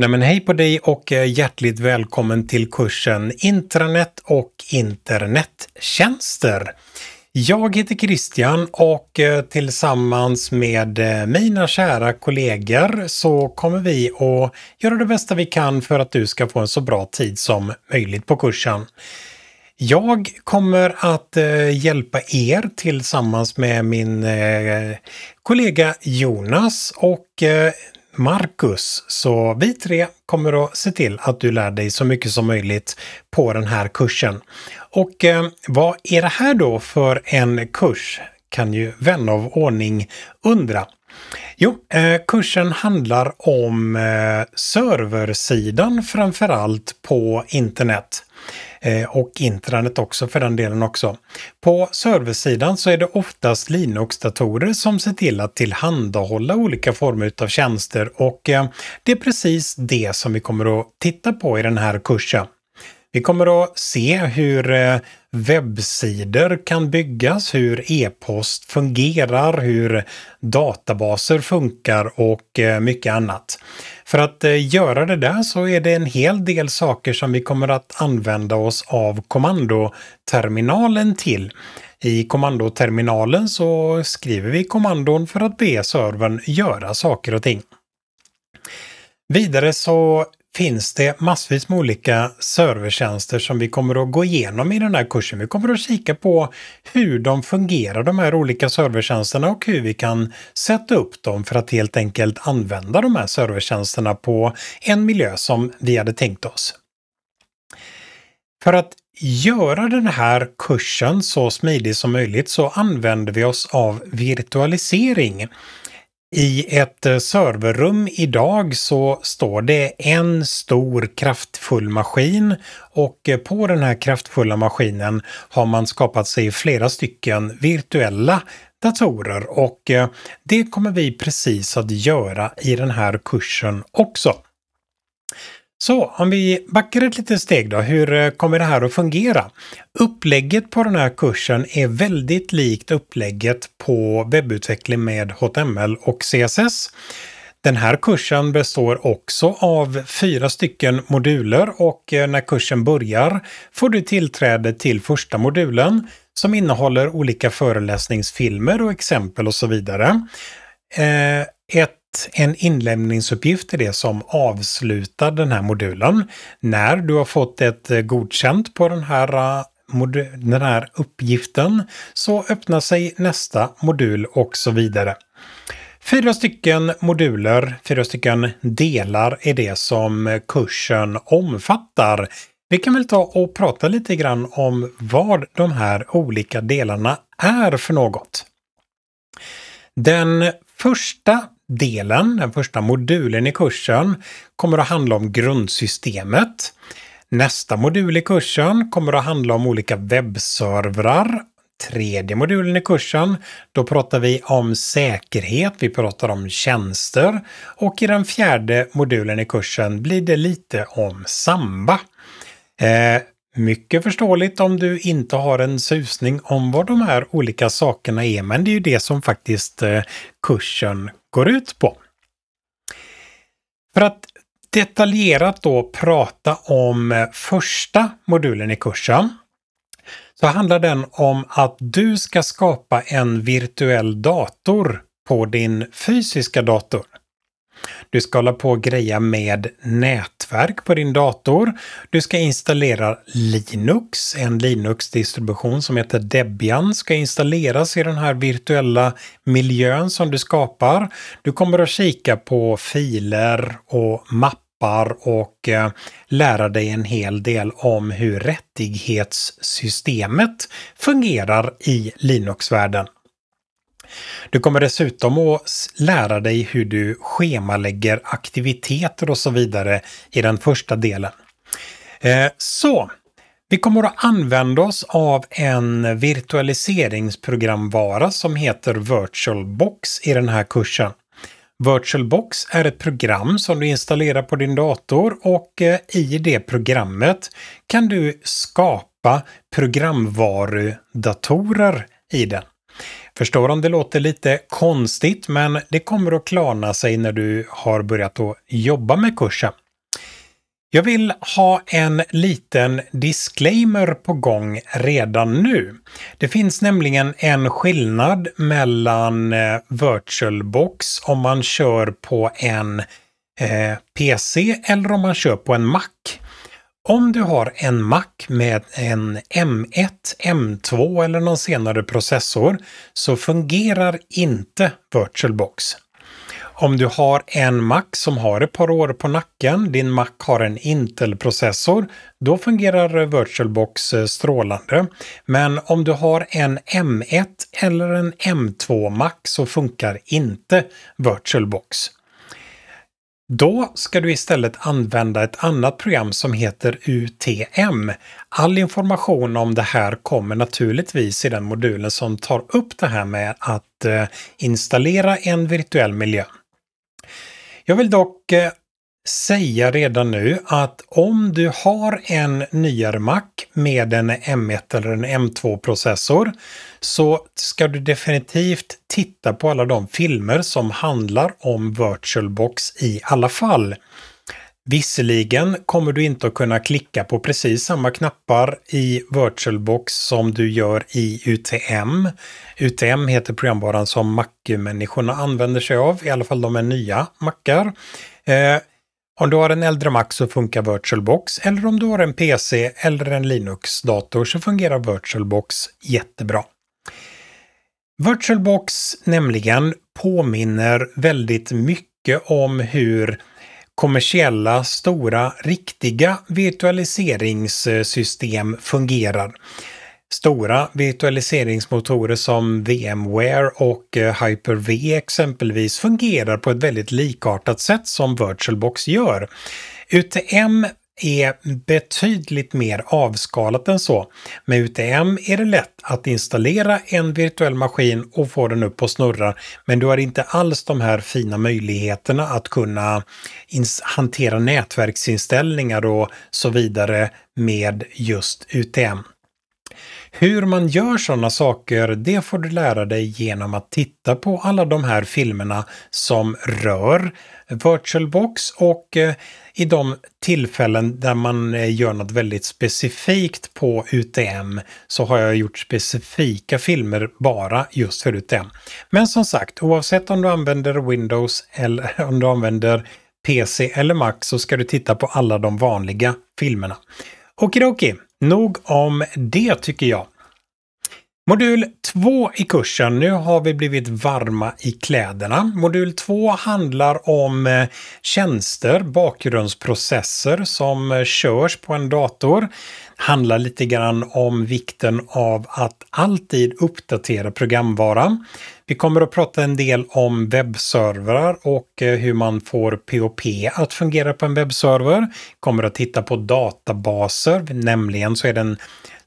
Nej men hej på dig och eh, hjärtligt välkommen till kursen Intranät och internettjänster. Jag heter Christian och eh, tillsammans med eh, mina kära kollegor så kommer vi att göra det bästa vi kan för att du ska få en så bra tid som möjligt på kursen. Jag kommer att hjälpa er tillsammans med min kollega Jonas och Marcus. Så vi tre kommer att se till att du lär dig så mycket som möjligt på den här kursen. Och eh, vad är det här då för en kurs? Kan ju vän av ordning undra. Jo, eh, kursen handlar om eh, serversidan framförallt på internet eh, och intranet också för den delen också. På serversidan så är det oftast Linux-datorer som ser till att tillhandahålla olika former av tjänster och det är precis det som vi kommer att titta på i den här kursen. Vi kommer att se hur eh, webbsidor kan byggas, hur e-post fungerar, hur databaser funkar och eh, mycket annat. För att eh, göra det där så är det en hel del saker som vi kommer att använda oss av kommandoterminalen till. I kommandoterminalen så skriver vi kommandon för att be servern göra saker och ting. Vidare så finns det massvis med olika servertjänster som vi kommer att gå igenom i den här kursen. Vi kommer att kika på hur de fungerar, de här olika servertjänsterna och hur vi kan sätta upp dem för att helt enkelt använda de här servertjänsterna på en miljö som vi hade tänkt oss. För att göra den här kursen så smidig som möjligt så använder vi oss av virtualisering. I ett eh, serverrum idag så står det en stor kraftfull maskin och eh, på den här kraftfulla maskinen har man skapat sig flera stycken virtuella datorer och eh, det kommer vi precis att göra i den här kursen också. Så om vi backar ett litet steg då, hur eh, kommer det här att fungera? Upplägget på den här kursen är väldigt likt upplägget på webbutveckling med HTML och CSS. Den här kursen består också av fyra stycken moduler och eh, när kursen börjar får du tillträde till första modulen som innehåller olika föreläsningsfilmer och exempel och så vidare. Eh, ett en inlämningsuppgift är det som avslutar den här modulen. När du har fått ett eh, godkänt på den här eh, den här uppgiften så öppnar sig nästa modul och så vidare. Fyra stycken moduler, fyra stycken delar är det som kursen omfattar. Vi kan väl ta och prata lite grann om vad de här olika delarna är för något. Den första delen, den första modulen i kursen, kommer att handla om grundsystemet. Nästa modul i kursen kommer att handla om olika webbservrar. Tredje modulen i kursen, då pratar vi om säkerhet, vi pratar om tjänster och i den fjärde modulen i kursen blir det lite om Samba. Eh, mycket förståeligt om du inte har en susning om vad de här olika sakerna är, men det är ju det som faktiskt eh, kursen går ut på. För att detaljerat då prata om eh, första modulen i kursen så handlar den om att du ska skapa en virtuell dator på din fysiska dator. Du ska hålla på och greja med nätverk på din dator. Du ska installera Linux, en Linux-distribution som heter Debian ska installeras i den här virtuella miljön som du skapar. Du kommer att kika på filer och mappar och eh, lära dig en hel del om hur rättighetssystemet fungerar i Linux-världen. Du kommer dessutom att lära dig hur du schemalägger aktiviteter och så vidare i den första delen. Eh, så, vi kommer att använda oss av en virtualiseringsprogramvara som heter VirtualBox i den här kursen. VirtualBox är ett program som du installerar på din dator och eh, i det programmet kan du skapa programvarudatorer i den. Förstår om det låter lite konstigt, men det kommer att klarna sig när du har börjat att jobba med kursen. Jag vill ha en liten disclaimer på gång redan nu. Det finns nämligen en skillnad mellan eh, VirtualBox om man kör på en eh, PC eller om man kör på en Mac om du har en Mac med en M1, M2 eller någon senare processor så fungerar inte VirtualBox. Om du har en Mac som har ett par år på nacken, din Mac har en Intel-processor, då fungerar VirtualBox eh, strålande. Men om du har en M1 eller en M2 Mac så funkar inte VirtualBox. Då ska du istället använda ett annat program som heter UTM. All information om det här kommer naturligtvis i den modulen som tar upp det här med att eh, installera en virtuell miljö. Jag vill dock eh, säga redan nu att om du har en nyare Mac med en M1 eller en M2-processor så ska du definitivt titta på alla de filmer som handlar om VirtualBox i alla fall. Visserligen kommer du inte att kunna klicka på precis samma knappar i VirtualBox som du gör i UTM. UTM heter programvaran som Mac-människorna använder sig av, i alla fall de är nya mackar. Eh, om du har en äldre Mac så funkar VirtualBox eller om du har en PC eller en Linux-dator så fungerar VirtualBox jättebra. VirtualBox nämligen påminner väldigt mycket om hur kommersiella, stora, riktiga virtualiseringssystem fungerar stora virtualiseringsmotorer som VMware och eh, Hyper-V exempelvis fungerar på ett väldigt likartat sätt som VirtualBox gör. UTM är betydligt mer avskalat än så. Med UTM är det lätt att installera en virtuell maskin och få den upp och snurra, men du har inte alls de här fina möjligheterna att kunna hantera nätverksinställningar och så vidare med just UTM. Hur man gör sådana saker, det får du lära dig genom att titta på alla de här filmerna som rör VirtualBox och eh, i de tillfällen där man eh, gör något väldigt specifikt på UTM så har jag gjort specifika filmer bara just för UTM. Men som sagt, oavsett om du använder Windows eller om du använder PC eller Mac så ska du titta på alla de vanliga filmerna. Okidoki! Nog om det tycker jag. Modul 2 i kursen, nu har vi blivit varma i kläderna. Modul 2 handlar om eh, tjänster, bakgrundsprocesser som eh, körs på en dator. Handlar lite grann om vikten av att alltid uppdatera programvaran. Vi kommer att prata en del om webbservrar och eh, hur man får POP att fungera på en webbserver. Kommer att titta på databaser, nämligen så är den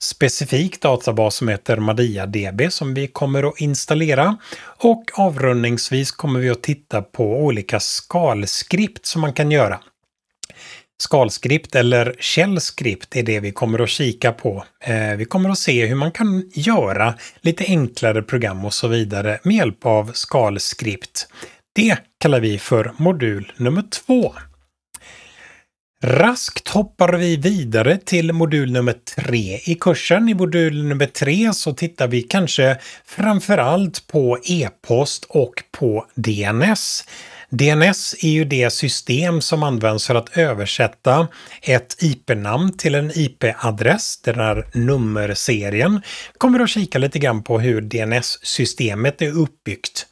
specifik databas som heter MariaDB som vi kommer att installera. Och avrundningsvis kommer vi att titta på olika skalskript som man kan göra. Skalskript eller källskript är det vi kommer att kika på. Eh, vi kommer att se hur man kan göra lite enklare program och så vidare med hjälp av skalskript. Det kallar vi för modul nummer två. Raskt hoppar vi vidare till modul nummer tre i kursen. I modul nummer tre så tittar vi kanske framförallt på e-post och på DNS. DNS är ju det system som används för att översätta ett IP-namn till en IP-adress, den här nummerserien. kommer att kika lite grann på hur DNS-systemet är uppbyggt.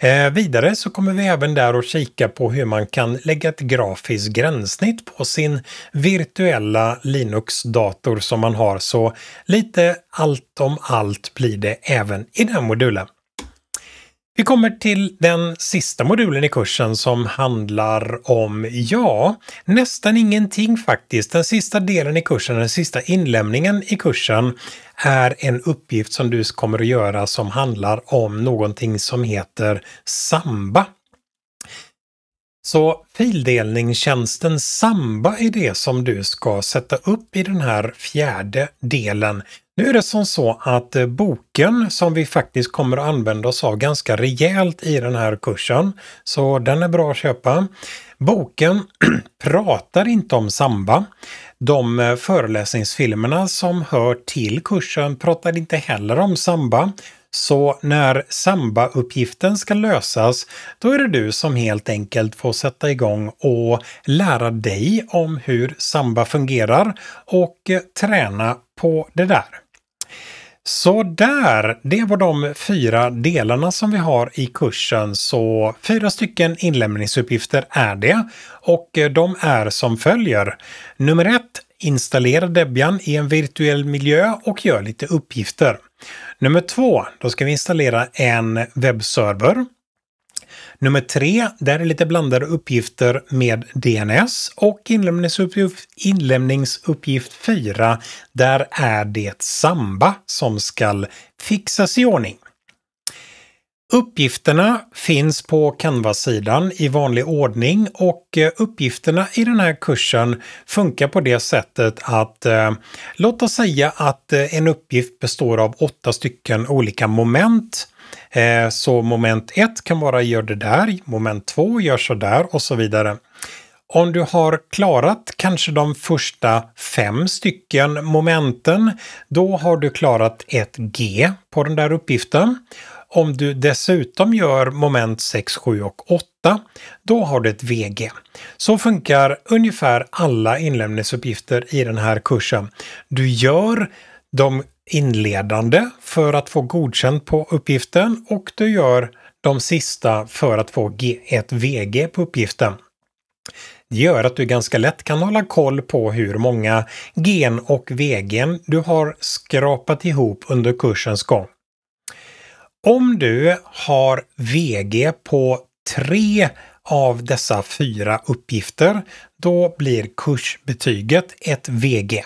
Eh, vidare så kommer vi även där att kika på hur man kan lägga ett grafiskt gränssnitt på sin virtuella Linux-dator som man har. Så lite allt om allt blir det även i den modulen. Vi kommer till den sista modulen i kursen som handlar om, ja, nästan ingenting faktiskt. Den sista delen i kursen, den sista inlämningen i kursen är en uppgift som du kommer att göra som handlar om någonting som heter Samba. Så fildelningstjänsten Samba är det som du ska sätta upp i den här fjärde delen. Nu är det som så att eh, boken som vi faktiskt kommer att använda oss av ganska rejält i den här kursen, så den är bra att köpa. Boken pratar inte om samba. De eh, föreläsningsfilmerna som hör till kursen pratar inte heller om samba. Så när Samba-uppgiften ska lösas, då är det du som helt enkelt får sätta igång och lära dig om hur Samba fungerar och eh, träna på det där. Så där, det var de fyra delarna som vi har i kursen. Så fyra stycken inlämningsuppgifter är det och eh, de är som följer. Nummer ett, Installera Debian i en virtuell miljö och gör lite uppgifter. Nummer två, då ska vi installera en webbserver. Nummer tre, där är lite blandade uppgifter med DNS och inlämningsuppgift, inlämningsuppgift 4, där är det Samba som ska fixas i ordning. Uppgifterna finns på Canva-sidan i vanlig ordning och eh, uppgifterna i den här kursen funkar på det sättet att eh, låt oss säga att eh, en uppgift består av åtta stycken olika moment. Eh, så moment 1 kan vara gör det där, moment 2 gör så där och så vidare. Om du har klarat kanske de första fem stycken momenten, då har du klarat ett G på den där uppgiften. Om du dessutom gör moment 6, 7 och 8, då har du ett VG. Så funkar ungefär alla inlämningsuppgifter i den här kursen. Du gör de inledande för att få godkänt på uppgiften och du gör de sista för att få ett VG på uppgiften. Det gör att du ganska lätt kan hålla koll på hur många gen och VGn du har skrapat ihop under kursens gång. Om du har VG på tre av dessa fyra uppgifter, då blir kursbetyget ett VG.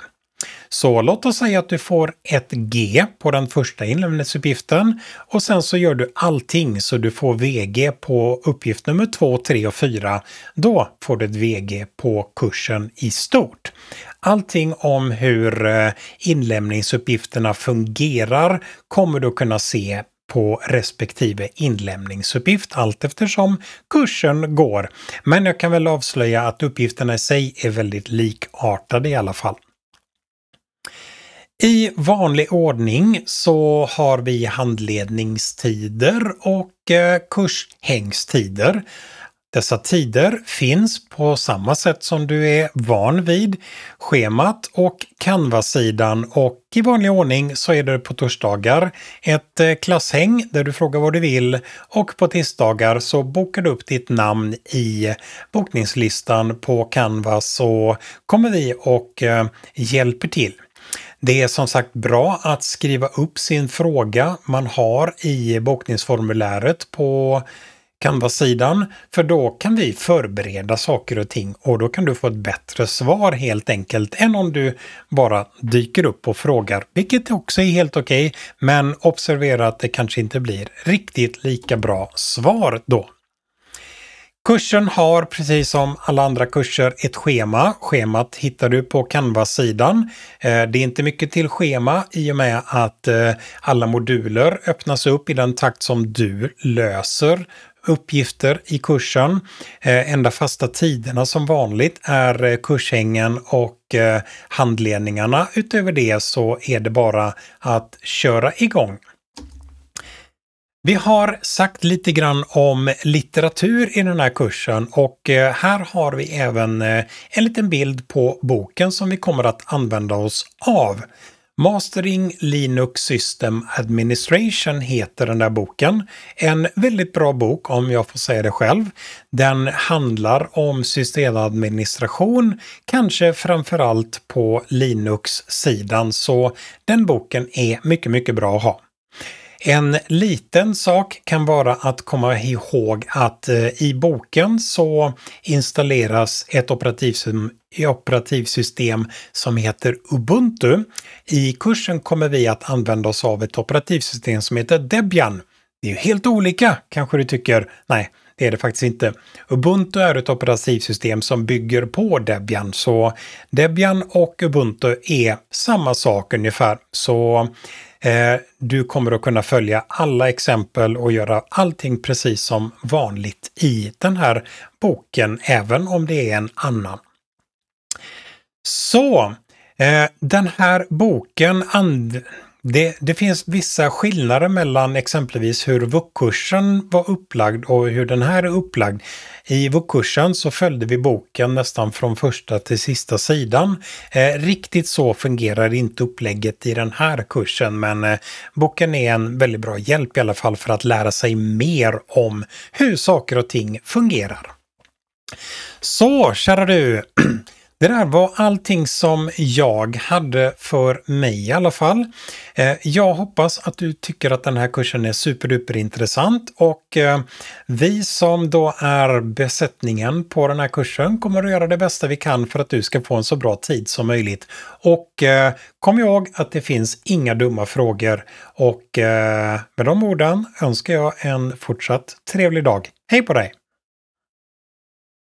Så låt oss säga att du får ett G på den första inlämningsuppgiften och sen så gör du allting så du får VG på uppgift nummer 2, 3 och 4. Då får du ett VG på kursen i stort. Allting om hur eh, inlämningsuppgifterna fungerar kommer du kunna se på respektive inlämningsuppgift allt eftersom kursen går. Men jag kan väl avslöja att uppgifterna i sig är väldigt likartade i alla fall. I vanlig ordning så har vi handledningstider och eh, kurshängstider. Dessa tider finns på samma sätt som du är van vid schemat och Canva-sidan och i vanlig ordning så är det på torsdagar ett eh, klasshäng där du frågar vad du vill och på tisdagar så bokar du upp ditt namn i bokningslistan på Canva så kommer vi och eh, hjälper till. Det är som sagt bra att skriva upp sin fråga man har i bokningsformuläret på Canva-sidan, för då kan vi förbereda saker och ting och då kan du få ett bättre svar helt enkelt än om du bara dyker upp och frågar, vilket också är helt okej, okay, men observera att det kanske inte blir riktigt lika bra svar då. Kursen har precis som alla andra kurser ett schema. Schemat hittar du på Canva-sidan. Eh, det är inte mycket till schema i och med att eh, alla moduler öppnas upp i den takt som du löser uppgifter i kursen. Eh, enda fasta tiderna som vanligt är eh, kurshängen och eh, handledningarna. Utöver det så är det bara att köra igång. Vi har sagt lite grann om litteratur i den här kursen och här har vi även en liten bild på boken som vi kommer att använda oss av. Mastering Linux System Administration heter den där boken. En väldigt bra bok om jag får säga det själv. Den handlar om systemadministration, kanske framförallt på Linux-sidan, så den boken är mycket, mycket bra att ha. En liten sak kan vara att komma ihåg att eh, i boken så installeras ett operativsystem operativsystem som heter Ubuntu. I kursen kommer vi att använda oss av ett operativsystem som heter Debian. Det är ju helt olika, kanske du tycker. Nej, det är det faktiskt inte. Ubuntu är ett operativsystem som bygger på Debian, så Debian och Ubuntu är samma sak ungefär. Så Eh, du kommer att kunna följa alla exempel och göra allting precis som vanligt i den här boken, även om det är en annan. Så, eh, den här boken det, det, finns vissa skillnader mellan exempelvis hur VUC-kursen var upplagd och hur den här är upplagd. I VUC-kursen så följde vi boken nästan från första till sista sidan. Eh, riktigt så fungerar inte upplägget i den här kursen men eh, boken är en väldigt bra hjälp i alla fall för att lära sig mer om hur saker och ting fungerar. Så kära du, det där var allting som jag hade för mig i alla fall. Eh, jag hoppas att du tycker att den här kursen är superduper intressant och eh, vi som då är besättningen på den här kursen kommer att göra det bästa vi kan för att du ska få en så bra tid som möjligt. Och eh, kom ihåg att det finns inga dumma frågor och med de orden önskar jag en fortsatt trevlig dag. Hej på dig!